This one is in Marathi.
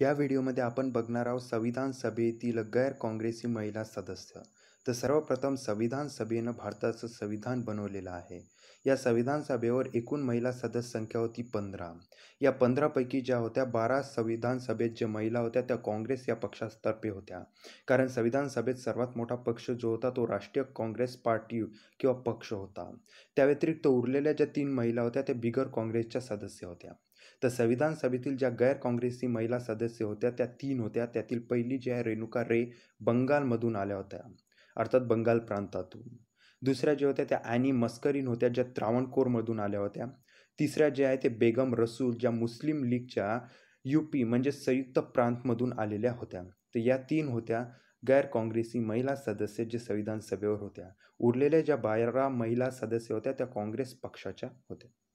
या व्हिडिओमध्ये आपण बघणार आहोत संविधान सभेतील गैर काँग्रेसी महिला सदस्य तर सर्वप्रथम संविधान सभेनं भारताचं संविधान बनवलेलं आहे या संविधान सभेवर एकूण महिला सदस्य संख्या होती पंधरा या पंधरापैकी ज्या होत्या बारा संविधान सभेत ज्या महिला होत्या त्या काँग्रेस या पक्षातर्फे होत्या कारण संविधान सभेत सर्वात मोठा पक्ष जो होता तो राष्ट्रीय काँग्रेस पार्टी किंवा पक्ष होता त्या व्यतिरिक्त उरलेल्या ज्या तीन महिला होत्या त्या बिगर काँग्रेसच्या सदस्य होत्या तर संविधान सभेतील ज्या गैर काँग्रेसी महिला सदस्य होत्या त्या तीन होत्या त्यातील पहिली जी आहे रेणुका रे बंगालमधून आल्या होत्या अर्थात बंगाल प्रांतातून दुसऱ्या ज्या होत्या त्या ॲनी मस्करीन होत्या ज्या त्रावणकोरमधून आल्या होत्या तिसऱ्या ज्या आहे ते बेगम रसूल ज्या मुस्लिम लीगच्या यू पी म्हणजे संयुक्त प्रांतमधून आलेल्या होत्या तर या तीन होत्या गैर काँग्रेसी महिला सदस्य जे संविधान सभेवर होत्या उरलेल्या ज्या बारा महिला सदस्य होत्या त्या काँग्रेस पक्षाच्या होत्या